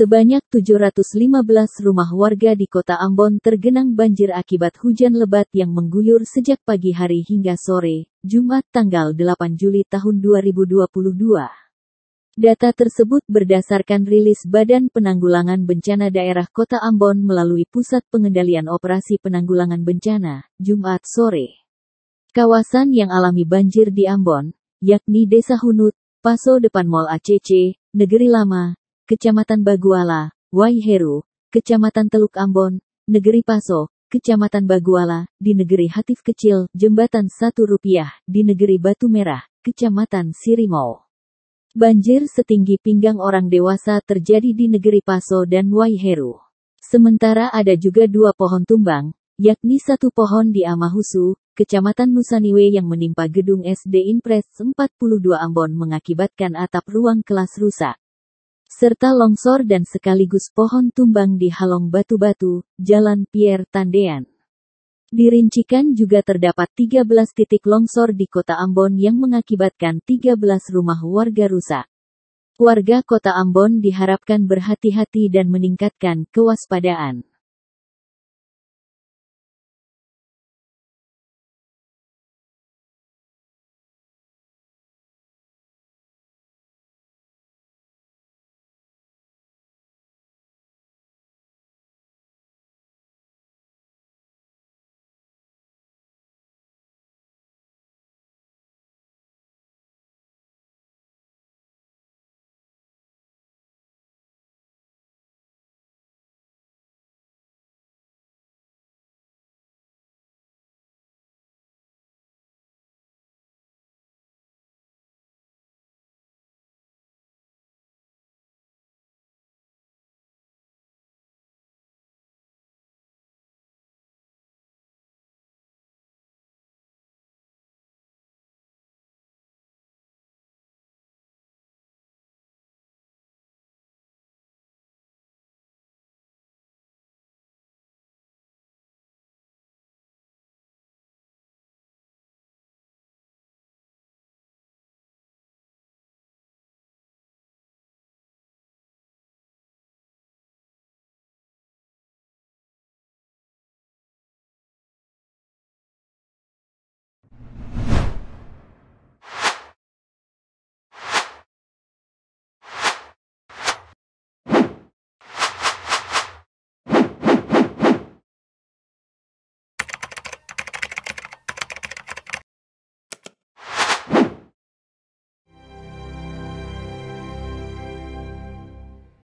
Sebanyak 715 rumah warga di kota Ambon tergenang banjir akibat hujan lebat yang mengguyur sejak pagi hari hingga sore, Jumat tanggal 8 Juli tahun 2022. Data tersebut berdasarkan rilis Badan Penanggulangan Bencana Daerah Kota Ambon melalui Pusat Pengendalian Operasi Penanggulangan Bencana, Jumat sore. Kawasan yang alami banjir di Ambon, yakni Desa Hunut, Paso depan Mall ACC, Negeri Lama, Kecamatan Baguala, Waiheru, Kecamatan Teluk Ambon, Negeri Paso, Kecamatan Baguala, di Negeri Hatif Kecil, Jembatan Satu Rupiah, di Negeri Batu Merah, Kecamatan Sirimau. Banjir setinggi pinggang orang dewasa terjadi di Negeri Paso dan Waiheru. Sementara ada juga dua pohon tumbang, yakni satu pohon di Amahusu, Kecamatan Nusaniwe yang menimpa gedung SD Impres 42 Ambon mengakibatkan atap ruang kelas rusak serta longsor dan sekaligus pohon tumbang di Halong Batu-Batu, Jalan Pierre Tandean. Dirincikan juga terdapat 13 titik longsor di kota Ambon yang mengakibatkan 13 rumah warga rusak. Warga kota Ambon diharapkan berhati-hati dan meningkatkan kewaspadaan.